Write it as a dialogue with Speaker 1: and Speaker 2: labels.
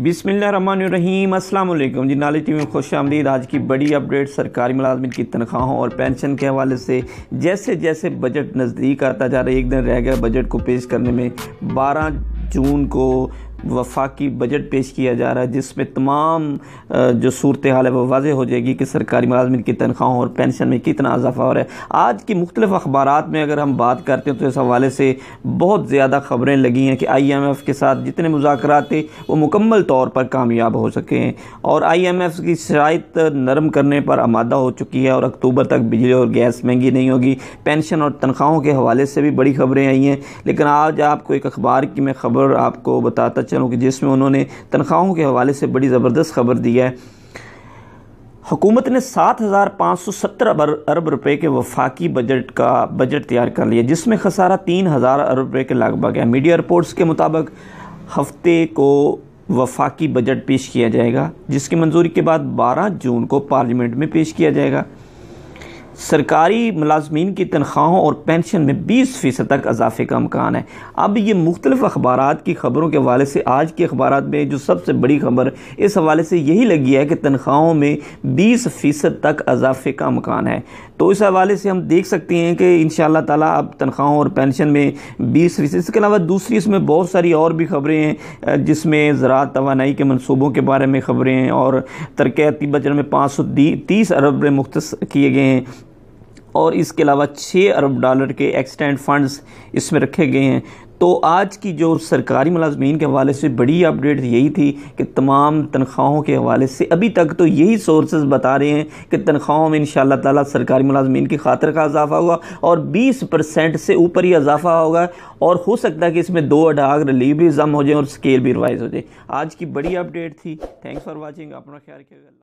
Speaker 1: बिसमीम अल्लाम जी नाली टी में खुश आमदीद आज की बड़ी अपडेट सरकारी मुलाजमन की तनख्वाहों और पेंशन के हवाले से जैसे जैसे बजट नज़दीक आता जा रहा है एक दिन रह गया बजट को पेश करने में 12 जून को वफाकी बजट पेश किया जा रहा है जिसमें तमाम जो सूरत हाल है वह वाजह हो जाएगी कि सरकारी मुलाजमन की तनख्वाहों और पेंशन में कितना इजाफा हो रहा है आज की मुख्तलिफ अखबार में अगर हम बात करते हैं तो इस हवाले से बहुत ज़्यादा ख़बरें लगी हैं कि आई एम एफ़ के साथ जितने मुजाकर थे वो मुकम्मल तौर पर कामयाब हो सके हैं और आई एम एफ़ की शरात नरम करने पर आमादा हो चुकी है और अक्टूबर तक बिजली और गैस महंगी नहीं होगी पेंशन और तनख्वाहों के हवाले से भी बड़ी खबरें आई हैं लेकिन आज आपको एक अखबार की मैं ख़बर आपको बताता चैनल की जिसमें उन्होंने तनख्वाहों के हवाले से बड़ी ज़बरदस्त खबर दी है हुकूमत ने सात हज़ार पाँच सौ सत्तर अरब रुपए के वफाकी बजट का बजट तैयार कर लिया जिसमें खसारा तीन हज़ार अरब रुपए के लगभग है मीडिया रिपोर्ट्स के मुताबिक हफ्ते को वफाकी बजट पेश किया जाएगा जिसकी मंजूरी के बाद 12 जून को पार्लियामेंट में पेश किया जाएगा सरकारी मुलाजमीन की तनख्वाहों और पेंशन में बीस फ़ीसद तक अजाफे का अमकान है अब ये मुख्तलिफ अखबार की ख़बरों के हवाले से आज के अखबार में जो सबसे बड़ी खबर इस हवाले से यही लगी है कि तनख्वाहों में बीस फ़ीसद तक अजाफे का अमकान है तो इस हवाले से हम देख सकते हैं कि इन ताला अब तनख्वाहों और पेंशन में बीस फ़ीसद इसके अलावा दूसरी इसमें बहुत सारी और भी ख़बरें हैं जिसमें ज़रात तोानाई के मनसूबों के बारे में ख़बरें हैं और तरक्याती बजट में पाँच सौ तीस अरब मुख्त किए गए हैं और इसके अलावा छः अरब डॉलर के एक्सटेंड फंड्स इसमें रखे गए हैं तो आज की जो सरकारी मुलाजमीन के हवाले से बड़ी अपडेट यही थी कि तमाम तनख्वाहों के हवाले से अभी तक तो यही सोर्सेज बता रहे हैं कि तनख्वाहों में इन ताला सरकारी मुलाजमीन की खातर का इजाफा होगा और 20 परसेंट से ऊपर ही इजाफा होगा और हो सकता है कि इसमें दो अडाग रिलीव भी जम हो जाए और स्केल भी रिवाइज हो जाए आज की बड़ी अपडेट थी थैंक्स फॉर वॉचिंग अपना ख्याल रखिएगा